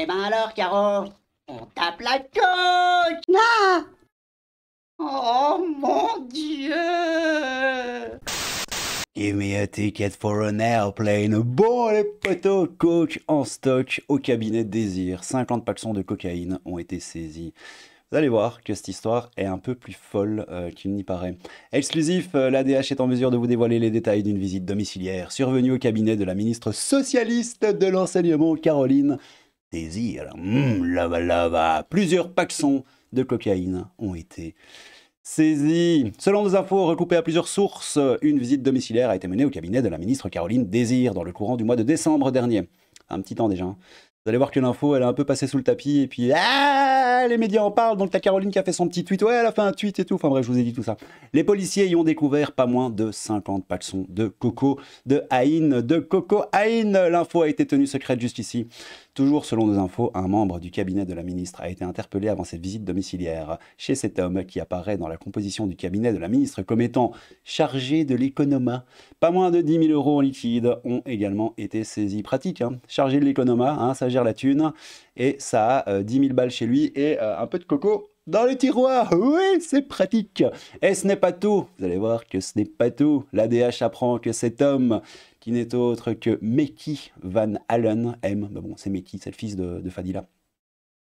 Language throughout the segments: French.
Eh ben alors, Caro, on tape la coque ah. Oh mon dieu Give me a ticket for an airplane. Bon, les potos, coach en stock au cabinet de désir. 50 paxons de cocaïne ont été saisis. Vous allez voir que cette histoire est un peu plus folle euh, qu'il n'y paraît. Exclusif, euh, l'ADH est en mesure de vous dévoiler les détails d'une visite domiciliaire survenue au cabinet de la ministre socialiste de l'enseignement, Caroline désir. Mmh, hum, là lava. Plusieurs paxons de cocaïne ont été saisis. Selon nos infos recoupées à plusieurs sources, une visite domiciliaire a été menée au cabinet de la ministre Caroline Désir dans le courant du mois de décembre dernier. Un petit temps déjà. Hein. Vous allez voir que l'info, elle a un peu passé sous le tapis et puis ah, les médias en parlent. Donc la Caroline qui a fait son petit tweet, ouais, elle a fait un tweet et tout. Enfin bref, je vous ai dit tout ça. Les policiers y ont découvert pas moins de 50 paxons de coco, de haïne, de coco haïne. L'info a été tenue secrète jusqu'ici. Toujours selon nos infos, un membre du cabinet de la ministre a été interpellé avant cette visite domiciliaire. Chez cet homme, qui apparaît dans la composition du cabinet de la ministre comme étant chargé de l'économat. pas moins de 10 000 euros en liquide ont également été saisis. Pratique, hein chargé de l'économat, hein, ça gère la thune, et ça a 10 euh, 000 balles chez lui et euh, un peu de coco dans les tiroirs. Oui, c'est pratique. Et ce n'est pas tout. Vous allez voir que ce n'est pas tout. L'ADH apprend que cet homme qui n'est autre que Mekki Van Allen, M, bah bon, c'est Mekki, c'est le fils de, Fadila,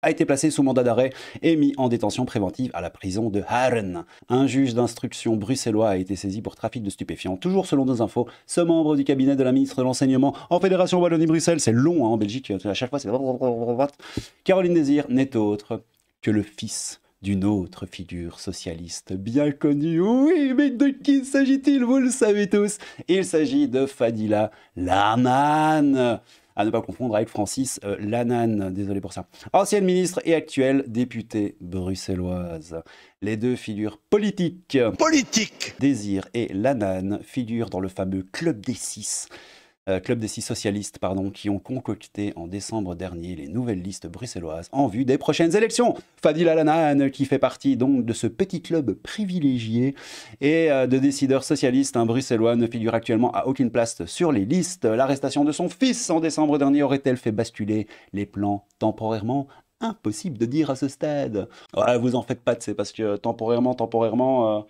a été placé sous mandat d'arrêt et mis en détention préventive à la prison de Haren. Un juge d'instruction bruxellois a été saisi pour trafic de stupéfiants. Toujours selon nos infos, ce membre du cabinet de la ministre de l'Enseignement en Fédération Wallonie-Bruxelles, c'est long hein, en Belgique, à chaque fois c'est... Caroline Désir n'est autre que le fils d'une autre figure socialiste bien connue. Oui, mais de qui s'agit-il Vous le savez tous. Il s'agit de Fadila Lanane. à ne pas confondre avec Francis euh, Lanane, désolé pour ça. Ancienne ministre et actuelle députée bruxelloise. Les deux figures politiques. Politique Désir et Lanane figurent dans le fameux Club des Six, euh, club des six socialistes, pardon, qui ont concocté en décembre dernier les nouvelles listes bruxelloises en vue des prochaines élections. Fadil Alanane, qui fait partie donc de ce petit club privilégié et euh, de décideurs socialistes, un bruxellois ne figure actuellement à aucune place sur les listes. L'arrestation de son fils en décembre dernier aurait-elle fait basculer les plans temporairement impossible de dire à ce stade. vous en faites pas, de c'est parce que temporairement, temporairement, euh,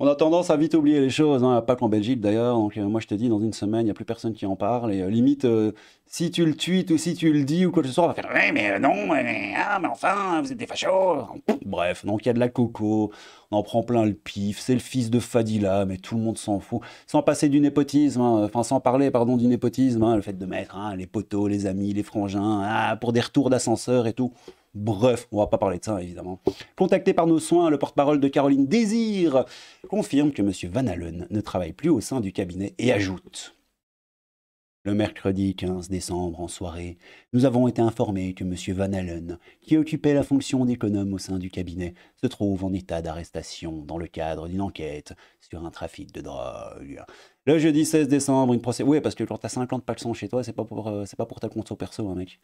on a tendance à vite oublier les choses, hein, pas qu'en Belgique d'ailleurs. Donc, euh, moi, je te dis, dans une semaine, il n'y a plus personne qui en parle. Et euh, limite, euh, si tu le tweets ou si tu le dis ou quoi que ce soit, on va faire mais non, ah, mais, enfin, vous êtes des fachos. Bref, donc il y a de la coco, on en prend plein le pif, c'est le fils de Fadila, mais tout le monde s'en fout. Sans passer du népotisme, hein, enfin, sans parler, pardon, du népotisme, hein, le fait de mettre les poteaux, les amis, les frangins, ah, pour des retours d'ascenseur et tout. Bref, on va pas parler de ça, évidemment. Contacté par nos soins, le porte-parole de Caroline Désir confirme que M. Van Allen ne travaille plus au sein du cabinet et ajoute le mercredi 15 décembre, en soirée, nous avons été informés que M. Van Allen, qui occupait la fonction d'économe au sein du cabinet, se trouve en état d'arrestation dans le cadre d'une enquête sur un trafic de drogue. Le jeudi 16 décembre, une procès. Oui, parce que quand t'as 50 paxons chez toi, c'est pas pour, euh, pas pour ta compte perso, hein, mec.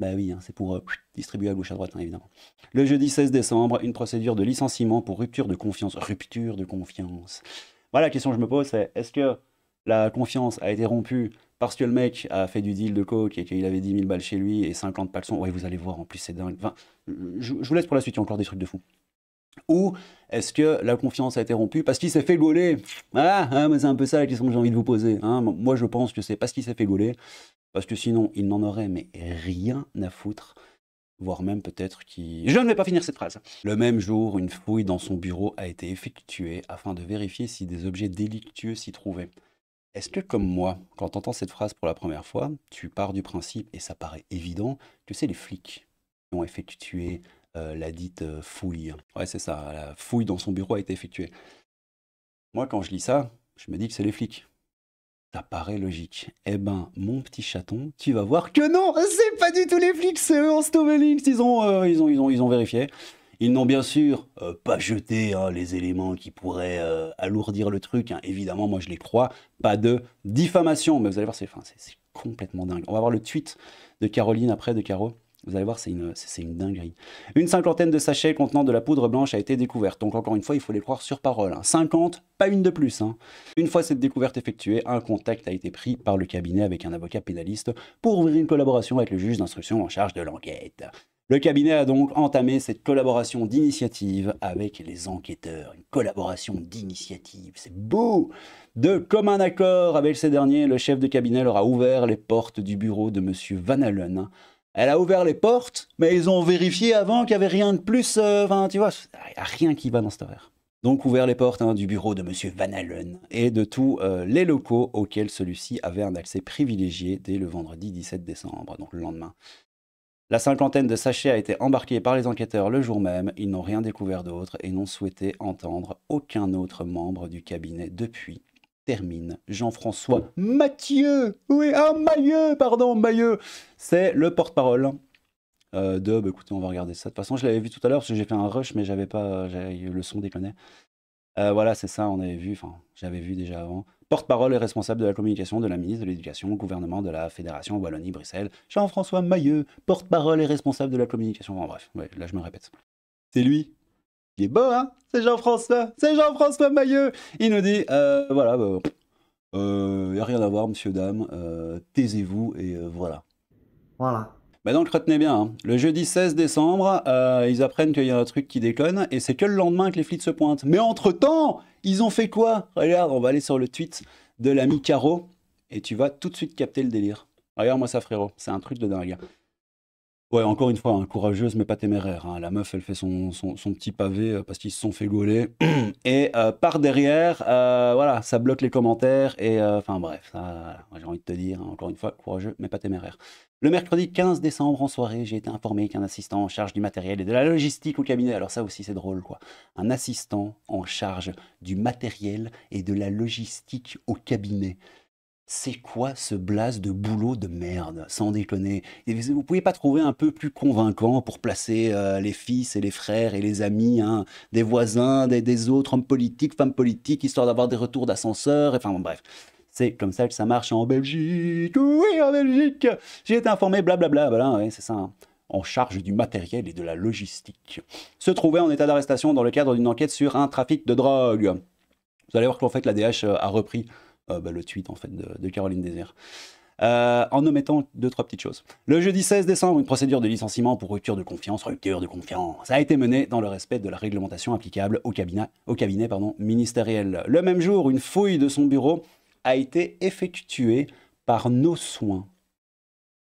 Bah oui, hein, c'est pour euh, distribuer à gauche à droite, hein, évidemment. Le jeudi 16 décembre, une procédure de licenciement pour rupture de confiance. Rupture de confiance. Voilà la question que je me pose, c'est est-ce que la confiance a été rompue parce que le mec a fait du deal de coke et qu'il avait 10 000 balles chez lui et 50 pas Oui, vous allez voir, en plus c'est dingue. je, vous laisse pour la suite, il y a encore des trucs de fou. Ou est-ce que la confiance a été rompue parce qu'il s'est fait gauler Ah, hein, mais c'est un peu ça la question que j'ai envie de vous poser. Moi, je pense que c'est parce qu'il s'est fait gauler parce que sinon, il n'en aurait mais rien à foutre voire même peut-être qu'il... Je ne vais pas finir cette phrase. Le même jour, une fouille dans son bureau a été effectuée afin de vérifier si des objets délictueux s'y trouvaient. Est-ce que, comme moi, quand tu entends cette phrase pour la première fois, tu pars du principe, et ça paraît évident, que c'est les flics qui ont effectué euh, la dite euh, fouille Ouais, c'est ça, la fouille dans son bureau a été effectuée. Moi, quand je lis ça, je me dis que c'est les flics. Ça paraît logique. Eh ben, mon petit chaton, tu vas voir que non, c'est pas du tout les flics, c'est eux en euh, Ils ont, ils ont, ils ont, vérifié. Ils n'ont bien sûr euh, pas jeté hein, les éléments qui pourraient euh, alourdir le truc. Hein. Évidemment, moi je les crois. Pas de diffamation. Mais vous allez voir, c'est complètement dingue. On va voir le tweet de Caroline après, de Caro. Vous allez voir, c'est une, dinguerie. Une cinquantaine de sachets contenant de la poudre blanche a été découverte. Donc encore une fois, il faut les croire sur parole. 50, hein. pas une de plus. Hein. Une fois cette découverte effectuée, un contact a été pris par le cabinet avec un avocat pénaliste pour ouvrir une collaboration avec le juge d'instruction en charge de l'enquête. Le cabinet a donc entamé cette collaboration d'initiative avec les enquêteurs. Une collaboration d'initiative, c'est beau De commun accord avec ces derniers, le chef de cabinet leur a ouvert les portes du bureau de M. Van Allen hein, elle a ouvert les portes, mais ils ont vérifié avant qu'il n'y avait rien de plus. Euh, enfin, tu vois, il a rien qui va dans cet horaire. Donc, ouvert les portes hein, du bureau de M. Van Allen et de tous euh, les locaux auxquels celui-ci avait un accès privilégié dès le vendredi 17 décembre, donc le lendemain. La cinquantaine de sachets a été embarquée par les enquêteurs le jour même. Ils n'ont rien découvert d'autre et n'ont souhaité entendre aucun autre membre du cabinet depuis termine Jean-François Mathieu, oui, ah Mailleux, pardon, Mailleux, c'est le porte-parole euh, de, bah, écoutez, on va regarder ça, de toute façon, je l'avais vu tout à l'heure, parce que j'ai fait un rush, mais j'avais pas, le son déconnait. Euh, voilà, c'est ça, on avait vu, enfin, j'avais vu déjà avant. Porte-parole et responsable de la communication de la ministre de l'Éducation au gouvernement de la Fédération Wallonie-Bruxelles, Jean-François Mailleux, porte-parole et responsable de la communication. Enfin, bref, là je me répète. C'est lui, il est beau, hein C'est Jean-François C'est Jean-François Mailleux Il nous dit euh, voilà, il bah, n'y euh, a rien à voir, monsieur, dame, euh, taisez-vous et voilà. Voilà. Bah donc retenez bien, hein. le jeudi 16 décembre, ils apprennent qu'il y a un truc qui déconne et c'est que le lendemain que les flics se pointent. Mais entre-temps, ils ont fait quoi Regarde, on va aller sur le tweet de l'ami Caro et tu vas tout de suite capter le délire. Regarde-moi ça, frérot, c'est un truc de dingue. Hein. Ouais, encore une fois, hein, courageuse mais pas téméraire. Hein. La meuf, elle fait son, petit pavé euh, parce qu'ils se sont fait gauler. Et euh, par derrière, euh, voilà, ça bloque les commentaires. Et enfin bref, j'ai envie de te dire, hein, encore une fois, courageux mais pas téméraire. Le mercredi 15 décembre, en soirée, j'ai été informé qu'un assistant en charge du matériel et de la logistique au cabinet, alors ça aussi c'est drôle quoi, un assistant en charge du matériel et de la logistique au cabinet c'est quoi ce blase de boulot de merde, sans déconner Vous pouvez pas trouver un peu plus convaincant pour placer euh, les fils et les frères et les amis, hein, des voisins, des, autres hommes politiques, femmes politiques, histoire d'avoir des retours d'ascenseur, enfin bref. C'est comme ça que ça marche en Belgique, oui en Belgique J'ai été informé, blablabla, voilà, c'est ça. Hein. en charge du matériel et de la logistique, se trouver en état d'arrestation dans le cadre d'une enquête sur un trafic de drogue. Vous allez voir qu'en fait la DH euh, a repris euh, bah, le tweet en fait de, Caroline Désir. Euh, en omettant deux, trois petites choses. Le jeudi 16 décembre, une procédure de licenciement pour rupture de confiance, rupture de confiance, a été menée dans le respect de la réglementation applicable au cabinet, au cabinet pardon, ministériel. Le même jour, une fouille de son bureau a été effectuée par nos soins.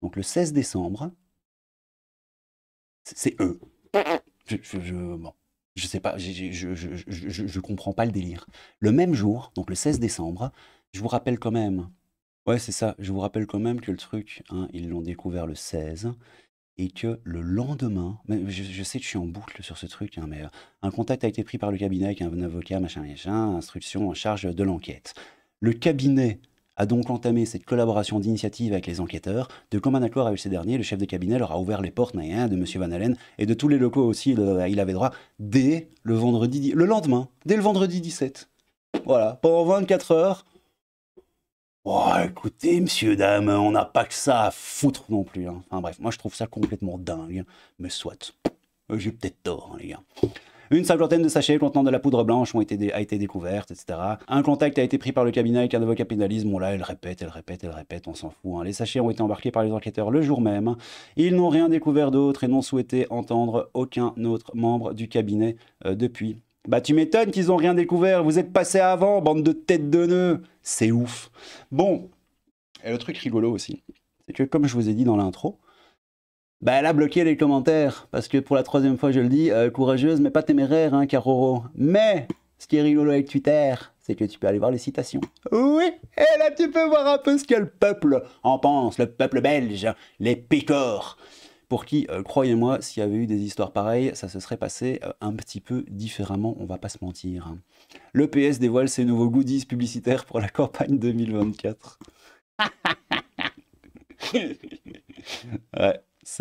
Donc le 16 décembre, c'est eux. Je, je, je, je sais pas, je, je comprends pas le délire. Le même jour, donc le 16 décembre, je vous rappelle quand même. Ouais, c'est ça. Je vous rappelle quand même que le truc, hein, ils l'ont découvert le 16 et que le lendemain, je, je, sais que je suis en boucle sur ce truc, hein, mais euh, un contact a été pris par le cabinet avec un avocat, machin, instruction en charge de l'enquête. Le cabinet a donc entamé cette collaboration d'initiative avec les enquêteurs. De commun accord avec ces derniers, le chef de cabinet leur a ouvert les portes de M. Van Allen et de tous les locaux aussi, euh, il avait droit, dès le vendredi, le lendemain, dès le vendredi 17. Voilà, pendant 24 heures, Oh, écoutez, monsieur, dames, on n'a pas que ça à foutre non plus. Hein. Enfin bref, moi je trouve ça complètement dingue. Hein. Mais soit, euh, j'ai peut-être tort, hein, les gars. Une cinquantaine de sachets contenant de la poudre blanche ont été a été découverte, etc. Un contact a été pris par le cabinet avec un avocat capitalisme. Bon là, elle répète, elle répète, elle répète, on s'en fout. Les sachets ont été embarqués par les enquêteurs le jour même. Ils n'ont rien découvert d'autre et n'ont souhaité entendre aucun autre membre du cabinet euh, depuis. Bah tu m'étonnes qu'ils n'ont rien découvert, vous êtes passé avant, bande de têtes de nœuds, c'est ouf. Bon, et le truc rigolo aussi, c'est que comme je vous ai dit dans l'intro, bah elle a bloqué les commentaires, parce que pour la troisième fois je le dis, euh, courageuse mais pas téméraire, hein Caroro. Mais, ce qui est rigolo avec Twitter, c'est que tu peux aller voir les citations. Oui, et là tu peux voir un peu ce que le peuple en pense, le peuple belge, les pécores pour qui, euh, croyez-moi, s'il y avait eu des histoires pareilles, ça se serait passé euh, un petit peu différemment, on va pas se mentir. Hein. Le PS dévoile ses nouveaux goodies publicitaires pour la campagne 2024. ouais.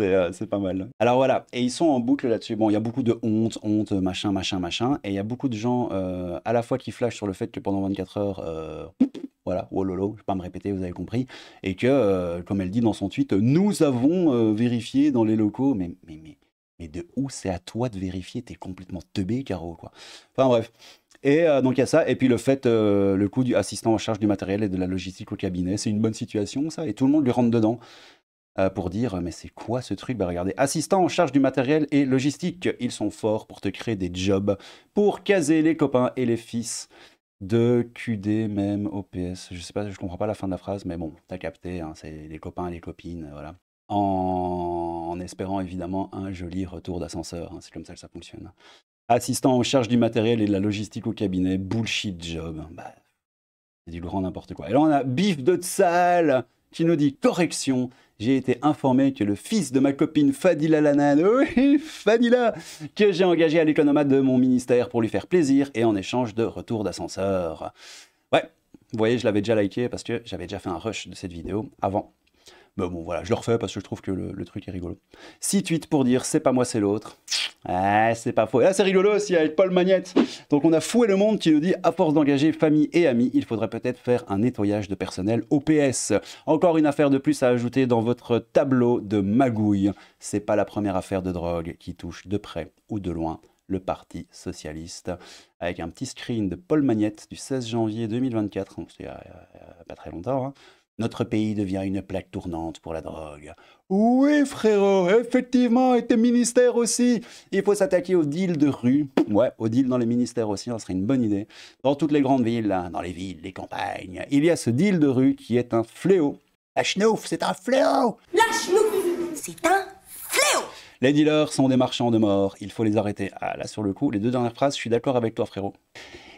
Euh, c'est pas mal. Alors voilà, et ils sont en boucle là-dessus. Bon, il y a beaucoup de honte, honte, machin, machin, machin. Et il y a beaucoup de gens à la fois qui flashent sur le fait que pendant 24 heures, voilà, oh lolo, je ne vais pas me répéter, vous avez compris. Et que, euh, comme elle dit dans son tweet, nous avons euh, vérifié dans les locaux. Mais, mais, mais, de où c'est à toi de vérifier T'es complètement teubé, Caro, quoi. Enfin bref. Et euh, donc il y a ça, et puis le fait, le coût du assistant en charge du matériel et de la logistique au cabinet, c'est une bonne situation ça, et tout le monde lui rentre dedans pour dire mais c'est quoi ce truc Bah regardez, assistant en charge du matériel et logistique, ils sont forts pour te créer des jobs, pour caser les copains et les fils de QD même OPS. Je sais pas, je comprends pas la fin de la phrase, mais bon, t'as capté, hein, c'est les copains, et les copines, euh, voilà. En, espérant évidemment un joli retour d'ascenseur, hein, c'est comme ça que ça fonctionne. Assistant en charge du matériel et de la logistique au cabinet, bullshit job. Bah, c'est du grand n'importe quoi. Et là, on a bif de salle qui nous dit correction. J'ai été informé que le fils de ma copine Fadila Lanan, oui, Fadila, que j'ai engagé à l'économat de mon ministère pour lui faire plaisir et en échange de retour d'ascenseur. Ouais, vous voyez, je l'avais déjà liké parce que j'avais déjà fait un rush de cette vidéo avant ben bon, voilà, je le refais parce que je trouve que le, truc est rigolo. Six tweets pour dire c'est pas moi, c'est l'autre. Ah, c'est pas faux. Et là, c'est rigolo aussi avec Paul Magnette. Donc, on a foué le monde qui nous dit à force d'engager famille et amis, il faudrait peut-être faire un nettoyage de personnel OPS. Encore une affaire de plus à ajouter dans votre tableau de magouille. C'est pas la première affaire de drogue qui touche de près ou de loin le Parti Socialiste, avec un petit screen de Paul Magnette du 16 janvier 2024, donc c'est pas très longtemps, hein notre pays devient une plaque tournante pour la drogue. Oui, frérot, effectivement, et tes ministères aussi. Il faut s'attaquer aux deal de rue. Ouais, au deal dans les ministères aussi, ça serait une bonne idée. Dans toutes les grandes villes, hein, dans les villes, les campagnes, il y a ce deal de rue qui est un fléau. La schnouf, c'est un fléau La c'est un les dealers sont des marchands de mort, il faut les arrêter. Ah là, sur le coup, les deux dernières phrases, je suis d'accord avec toi, frérot.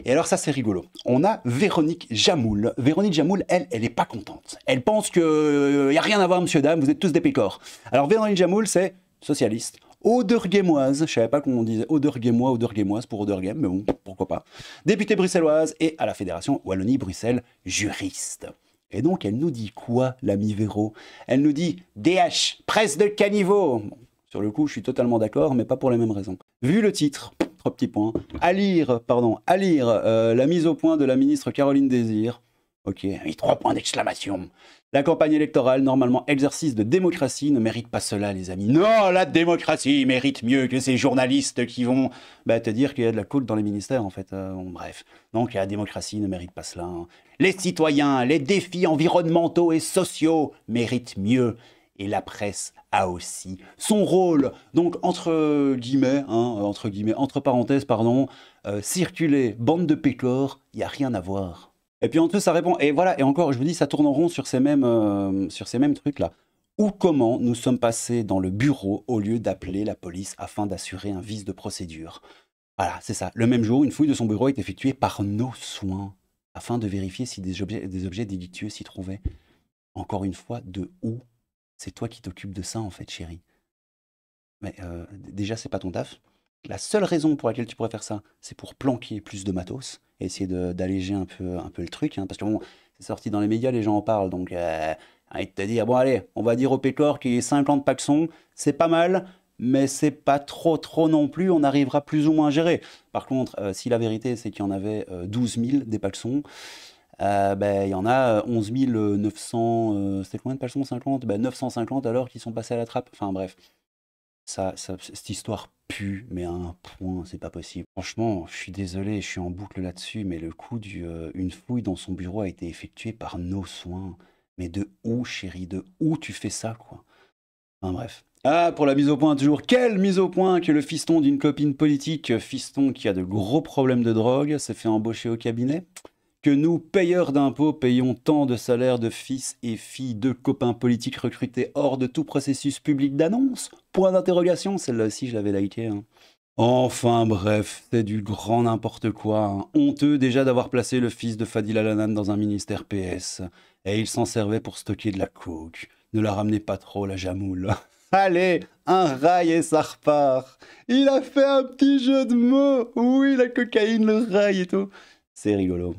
Et alors ça, c'est rigolo. On a Véronique Jamoul. Véronique Jamoul, elle, elle n'est pas contente. Elle pense que il euh, n'y a rien à voir, monsieur, dame, vous êtes tous des pécores. Alors Véronique Jamoul, c'est socialiste, odeur guémoise, je savais pas qu'on disait odeur guémoise, pour Oderghem, mais bon, pourquoi pas. Députée bruxelloise et à la Fédération Wallonie-Bruxelles, juriste. Et donc, elle nous dit quoi, l'ami Véro Elle nous dit DH, presse de caniveau sur le coup, je suis totalement d'accord, mais pas pour les mêmes raisons. Vu le titre, trois petits points. Hein. À lire, pardon, à lire euh, la mise au point de la ministre Caroline Désir. Ok, et trois points d'exclamation. La campagne électorale, normalement exercice de démocratie, ne mérite pas cela, les amis. Non, la démocratie mérite mieux que ces journalistes qui vont bah, te dire qu'il y a de la coule dans les ministères, en fait. Euh, bref. Donc, la démocratie ne mérite pas cela. Hein. Les citoyens, les défis environnementaux et sociaux méritent mieux et la presse a aussi son rôle. Donc entre guillemets, hein, entre guillemets, entre parenthèses, pardon, euh, circuler, bande de pécores, il n'y a rien à voir. Et puis en tout, ça répond, et voilà, et encore, je vous dis, ça tourne en rond sur ces mêmes, euh, sur ces mêmes trucs-là. Ou comment nous sommes passés dans le bureau au lieu d'appeler la police afin d'assurer un vice de procédure. Voilà, c'est ça. Le même jour, une fouille de son bureau est effectuée par nos soins afin de vérifier si des objets, des objets délictueux s'y trouvaient. Encore une fois, de où c'est toi qui t'occupes de ça, en fait, chérie. Mais euh, déjà, c'est pas ton taf. La seule raison pour laquelle tu pourrais faire ça, c'est pour planquer plus de matos, et essayer d'alléger un peu, un peu le truc. Hein, parce que bon, c'est sorti dans les médias, les gens en parlent. Donc, euh, arrête te dire, bon, allez, on va dire au Pécor qu'il y ait 50 paxons, c'est pas mal, mais c'est pas trop, trop non plus, on arrivera plus ou moins à gérer. Par contre, euh, si la vérité, c'est qu'il y en avait 12 euh, 000 des paxons, euh, ben, il y en a 11 900, c'était combien de pages ben, 950 alors qui sont passés à la trappe. Enfin bref, ça, cette histoire pue, mais à un point, c'est pas possible. Franchement, je suis désolé, je suis en boucle là-dessus, mais le coup d'une euh, fouille dans son bureau a été effectué par nos soins. Mais de où, chérie, de où tu fais ça, quoi Enfin bref. Ah, pour la mise au point toujours quelle mise au point que le fiston d'une copine politique, fiston qui a de gros problèmes de drogue, s'est fait embaucher au cabinet que nous, payeurs d'impôts, payons tant de salaires de fils et filles de copains politiques recrutés hors de tout processus public d'annonce Point d'interrogation, celle-là aussi je l'avais liké. Hein. Enfin bref, c'est du grand n'importe quoi. Hein. Honteux déjà d'avoir placé le fils de Fadil Alanan dans un ministère PS. Et il s'en servait pour stocker de la coke. Ne la ramenez pas trop, la jamoule. Allez, un rail et ça repart. Il a fait un petit jeu de mots. Oui, la cocaïne, le rail et tout. C'est rigolo.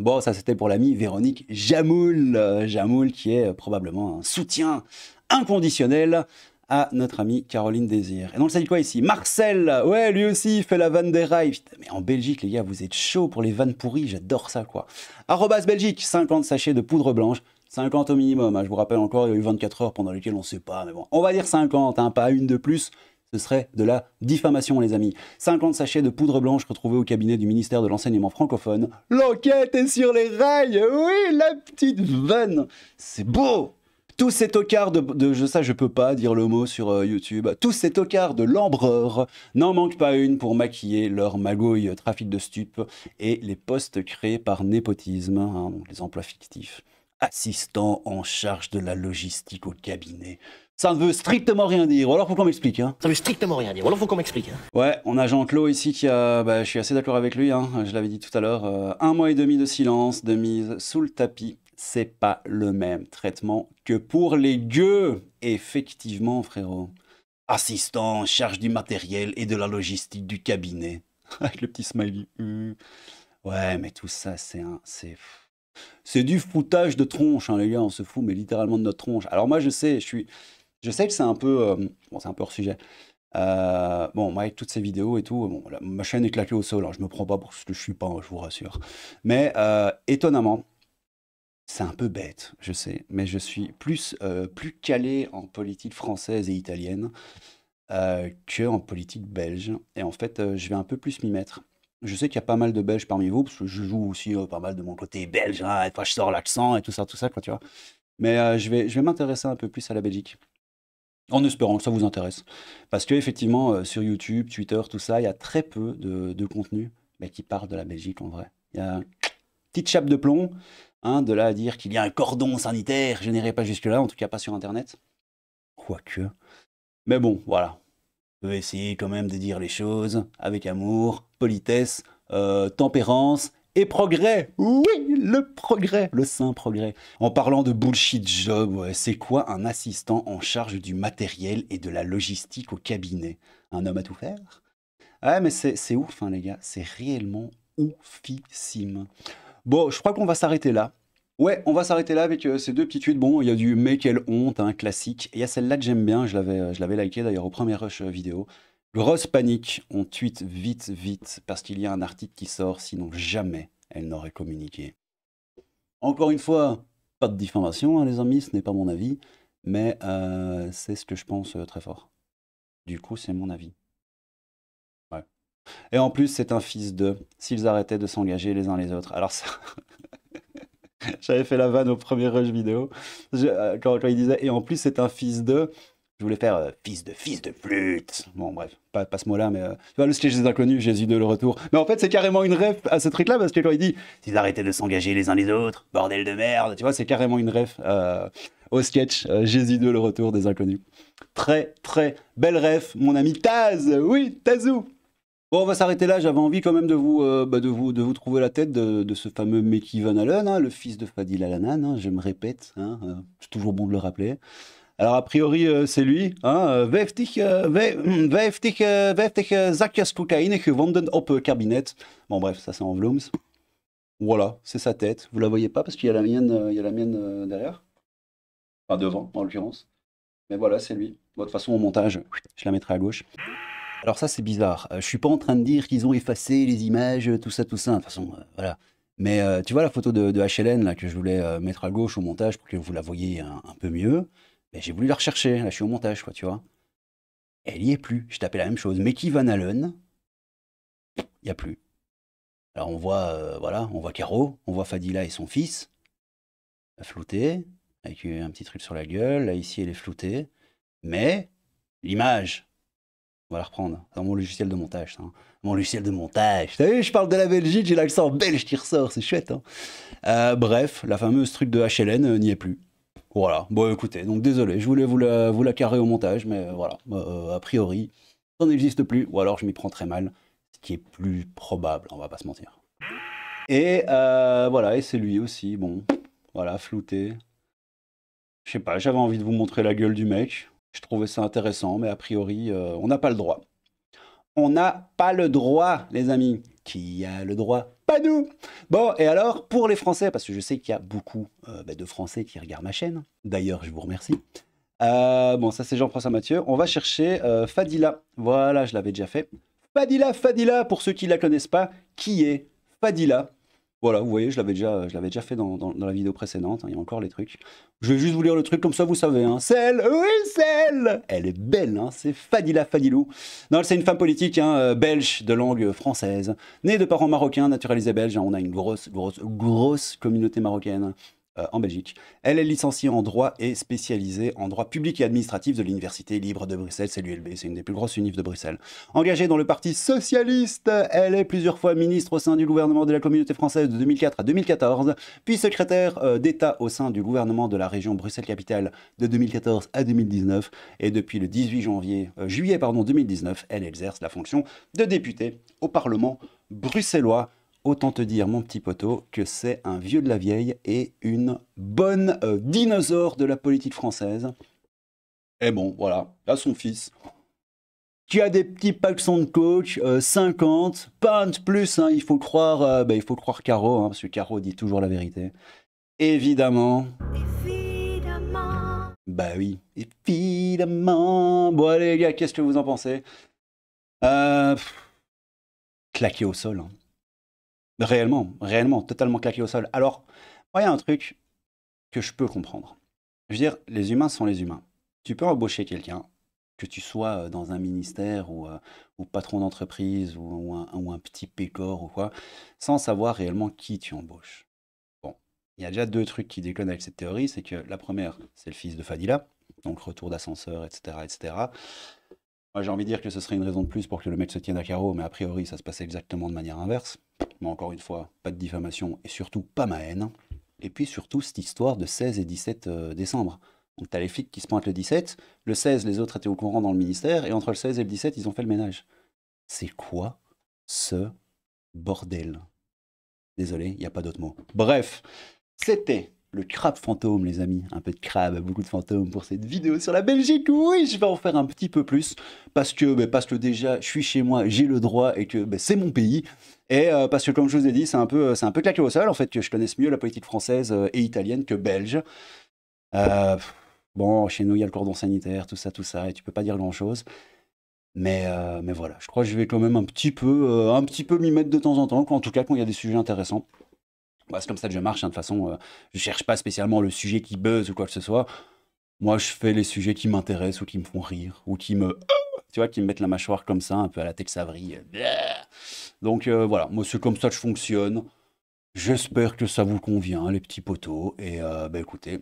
Bon, ça c'était pour l'ami Véronique Jamoul. Jamoul qui est euh, probablement un soutien inconditionnel à notre amie Caroline Désir. Et donc ça dit quoi ici Marcel Ouais, lui aussi, il fait la vanne des rails. mais en Belgique, les gars, vous êtes chauds pour les vannes pourries, j'adore ça, quoi. Arrobas Belgique, 50 sachets de poudre blanche. 50 au minimum, hein. je vous rappelle encore, il y a eu 24 heures pendant lesquelles on ne sait pas, mais bon, on va dire 50, hein, pas une de plus, ce serait de la diffamation, les amis. 50 sachets de poudre blanche retrouvés au cabinet du ministère de l'Enseignement francophone. L'enquête est sur les rails Oui, la petite veine, C'est beau tous ces tocards de, je sais, ça je peux pas dire le mot sur euh, YouTube, tous ces tocards de l'ambreur n'en manquent pas une pour maquiller leur magouille, euh, trafic de stupes et les postes créés par népotisme, hein, donc les emplois fictifs. Assistant en charge de la logistique au cabinet, ça ne veut strictement rien dire. Ou alors faut qu'on m'explique. Hein. Ça veut strictement rien dire. Ou alors faut qu'on m'explique. Hein. Ouais, on a Jean-Claude ici qui a. Bah, je suis assez d'accord avec lui. Hein. Je l'avais dit tout à l'heure. Euh, un mois et demi de silence, de mise sous le tapis. C'est pas le même traitement que pour les gueux. Effectivement, frérot. Assistant, charge du matériel et de la logistique du cabinet. avec le petit smiley. Mmh. Ouais, mais tout ça, c'est un. C'est... C'est du foutage de tronche, hein, les gars, on se fout, mais littéralement de notre tronche. Alors moi, je sais, je suis, je sais que c'est un peu, euh, bon, c'est un peu hors sujet. Euh, bon, avec toutes ces vidéos et tout, bon, ma chaîne est claquée au sol. je hein, je me prends pas pour ce que je suis pas, je vous rassure. Mais euh, étonnamment, c'est un peu bête, je sais, mais je suis plus, euh, plus calé en politique française et italienne que en politique belge. Et en fait, je vais un peu plus m'y mettre. Je sais qu'il y a pas mal de Belges parmi vous, parce que je joue aussi pas mal de mon côté belge. Hein, et je sors l'accent et tout ça, tout ça, quoi, tu vois. Mais je vais, je vais m'intéresser un peu plus à la Belgique. En espérant que ça vous intéresse. Parce qu'effectivement, effectivement, euh, sur YouTube, Twitter, tout ça, il y a très peu de, contenu qui parle de la Belgique en vrai. Il y a une petite chape de plomb, hein, de là à dire qu'il y a un cordon sanitaire, je pas jusque-là, en tout cas pas sur Internet. Quoique. Mais bon, voilà. On peut essayer quand même de dire les choses avec amour, politesse, euh, tempérance et progrès. Oui, le progrès, le saint progrès. En parlant de bullshit job, c'est quoi un assistant en charge du matériel et de la logistique au cabinet Un homme à tout faire Ouais, mais c'est ouf, hein, les gars, c'est réellement oufissime. Bon, je crois qu'on va s'arrêter là. Ouais, on va s'arrêter là avec euh, ces deux petites tweets. Bon, il y a du Mais quelle honte, un classique. Il y a celle-là que j'aime bien, je l'avais euh, liké d'ailleurs au premier rush euh, vidéo. Grosse panique, on tweet vite, vite, parce qu'il y a un article qui sort, sinon jamais elle n'aurait communiqué. Encore une fois, pas de diffamation, hein, les amis, ce n'est pas mon avis, mais euh, c'est ce que je pense euh, très fort. Du coup, c'est mon avis. Ouais. Et en plus, c'est un fils de, s'ils arrêtaient de s'engager les uns les autres. Alors ça... J'avais fait la vanne au premier rush vidéo, euh, quand, quand il disait, et en plus, c'est un fils d'eux je voulais faire euh, fils de fils de flûte. Bon, bref, pas, pas ce mot-là, mais euh, tu vois, le sketch des inconnus, Jésus de le retour. Mais en fait, c'est carrément une ref à ce truc-là, parce que quand il dit s'ils arrêtaient de s'engager les uns les autres, bordel de merde, tu vois, c'est carrément une ref euh, au sketch Jésus de le retour des inconnus. Très, très belle ref, mon ami Taz, oui, Tazou. Bon, on va s'arrêter là. J'avais envie quand même de vous, bah, de vous, de vous trouver la tête de, ce fameux Meki Van Allen, hein, le fils de Fadil Alanan. Hein, je me répète, hein, c'est toujours bon de le rappeler. Alors, a priori, euh, c'est lui. Hein, euh, Bon, bref, ça c'est en Vlooms. Voilà, c'est sa tête. Vous la voyez pas parce qu'il y a la mienne, euh, il y a la mienne derrière. Enfin, devant, en l'occurrence. Mais voilà, c'est lui. de toute façon, au montage, je la mettrai à gauche. Alors ça, c'est bizarre. Je suis pas en train de dire qu'ils ont effacé les images, tout ça, tout ça. De façon, voilà. Mais tu vois la photo de, de, HLN là, que je voulais mettre à gauche au montage pour que vous la voyez un peu mieux. Ben, j'ai voulu la rechercher, là je suis au montage, quoi, tu vois. Elle y est plus, je tapais la même chose. Mais qui Van Allen, il n'y a plus. Alors on voit, euh, voilà, on voit Caro, on voit Fadila et son fils, flouté, avec un petit truc sur la gueule, là ici elle est floutée, mais l'image, on va la reprendre, dans mon logiciel de montage, ça, hein. mon logiciel de montage, tu vu, je parle de la Belgique, j'ai l'accent belge qui ressort, c'est chouette. Hein. Euh, bref, la fameuse truc de HLN euh, n'y est plus. Voilà, bon écoutez, donc désolé, je voulais vous la, vous la carrer au montage, mais euh, voilà, bah, euh, a priori, ça n'existe plus, ou alors je m'y prends très mal, ce qui est plus probable, on va pas se mentir. Et euh, voilà, et c'est lui aussi, bon, voilà, flouté. Je sais pas, j'avais envie de vous montrer la gueule du mec, je trouvais ça intéressant, mais a priori, on n'a pas le droit. On n'a pas le droit, les amis. Qui a le droit nous. Bon, et alors, pour les Français, parce que je sais qu'il y a beaucoup euh, bah, de Français qui regardent ma chaîne, d'ailleurs, je vous remercie. Euh, bon, ça c'est Jean-François Mathieu. On va chercher euh, Fadila. Voilà, je l'avais déjà fait. Fadila, Fadila, pour ceux qui ne la connaissent pas, qui est Fadila voilà, vous voyez, je l'avais déjà, je l'avais déjà fait dans, la vidéo précédente. Hein, il y a encore les trucs. Je vais juste vous lire le truc comme ça, vous savez. Hein. Celle, oui, celle Elle est belle, hein, c'est Fadila Fadilou. Non, c'est une femme politique hein, euh, belge de langue française, née de parents marocains, naturalisée belge. on a une grosse, grosse, grosse communauté marocaine. Euh, en Belgique. Elle est licenciée en droit et spécialisée en droit public et administratif de l'Université libre de Bruxelles, c'est l'ULB, c'est une des plus grosses univs de Bruxelles. Engagée dans le Parti socialiste, elle est plusieurs fois ministre au sein du gouvernement de la communauté française de 2004 à 2014, puis secrétaire euh, d'État au sein du gouvernement de la région Bruxelles-Capitale de 2014 à 2019, et depuis le 18 janvier, euh, juillet 2019, elle exerce la fonction de députée au Parlement bruxellois. Autant te dire, mon petit poteau, que c'est un vieux de la vieille et une bonne euh, dinosaure de la politique française. Et bon, voilà, à son fils Tu as des petits packs de coach, 50, euh, pas de plus, hein, il faut croire, euh, ben, il faut croire Caro, hein, parce que Caro dit toujours la vérité. Évidemment. Bah oui, évidemment. Bon allez les gars, qu'est-ce que vous en pensez euh, au sol. Hein. Réellement, réellement, totalement claqué au sol. Alors, il y a un truc que je peux comprendre. Je veux dire, les humains sont les humains. Tu peux embaucher quelqu'un, que tu sois euh, dans un ministère ou, euh, patron d'entreprise ou, un, petit pécor ou quoi, sans savoir réellement qui tu embauches. Bon, il y a déjà deux trucs qui déconnent avec cette théorie, c'est que la première, c'est le fils de Fadila, donc retour d'ascenseur, etc., etc. Moi, j'ai envie de dire que ce serait une raison de plus pour que le mec se tienne à carreau, mais a priori, ça se passait exactement de manière inverse. Mais encore une fois, pas de diffamation et surtout pas ma haine. Et puis surtout, cette histoire de 16 et 17 euh, décembre. Donc, t'as les flics qui se pointent le 17, le 16, les autres étaient au courant dans le ministère, et entre le 16 et le 17, ils ont fait le ménage. C'est quoi ce bordel Désolé, il n'y a pas d'autre mots. Bref, c'était le crabe fantôme, les amis. Un peu de crabe, beaucoup de fantômes pour cette vidéo sur la Belgique. Oui, je vais en faire un petit peu plus parce que, bah, parce que déjà, je suis chez moi, j'ai le droit et que bah, c'est mon pays. Et euh, parce que, comme je vous ai dit, c'est un peu, c'est un peu claqué au sol en fait que je connaisse mieux la politique française euh, et italienne que belge. Euh, bon, chez nous, il y a le cordon sanitaire, tout ça, tout ça, et tu peux pas dire grand chose. Mais, mais voilà, je crois que je vais quand même un petit peu, un petit peu m'y mettre de temps en temps, en tout cas quand il y a des sujets intéressants. Bah, c'est comme ça que je marche. Hein, de toute façon, je euh, je cherche pas spécialement le sujet qui buzz ou quoi que ce soit. Moi, je fais les sujets qui m'intéressent ou qui me font rire ou qui me. Tu vois, qui me mettent la mâchoire comme ça, un peu à la tête savrie. Euh, Donc euh, voilà, moi, c'est comme ça que je fonctionne. J'espère que ça vous convient, les petits poteaux. Et bah, écoutez,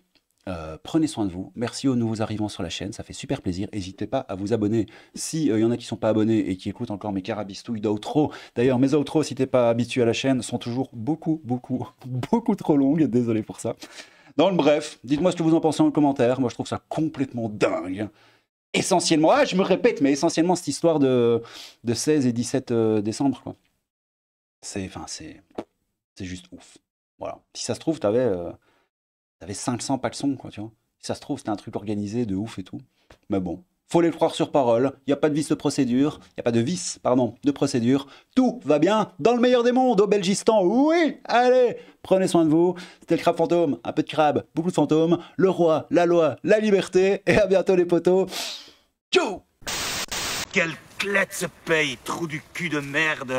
euh, prenez soin de vous. Merci aux nouveaux arrivants sur la chaîne, ça fait super plaisir. N'hésitez pas à vous abonner. si il euh, y en a qui sont pas abonnés et qui écoutent encore mes carabistouilles d'outro, d'ailleurs mes outros, si t'es pas habitué à la chaîne, sont toujours beaucoup, beaucoup, beaucoup trop longues. Désolé pour ça. Dans le bref, dites-moi ce que vous en pensez en commentaire. Moi, je trouve ça complètement dingue. Essentiellement, ah, je me répète, mais essentiellement cette histoire de, de 16 et 17 euh, décembre. Quoi. C'est, enfin, c'est, c'est juste ouf. Voilà. Si ça se trouve, t'avais... T'avais 500 son, quoi, tu vois. Si ça se trouve, c'était un truc organisé de ouf et tout. Mais bon, faut les croire sur parole. Il n'y a pas de vice de procédure. Il n'y a pas de vice, pardon, de procédure. Tout va bien dans le meilleur des mondes, au Belgistan. Oui, allez, prenez soin de vous. C'était le crabe fantôme, un peu de crabe, beaucoup de fantômes. Le roi, la loi, la liberté. Et à bientôt, les potos. Ciao. Quelle clette se paye, trou du cul de merde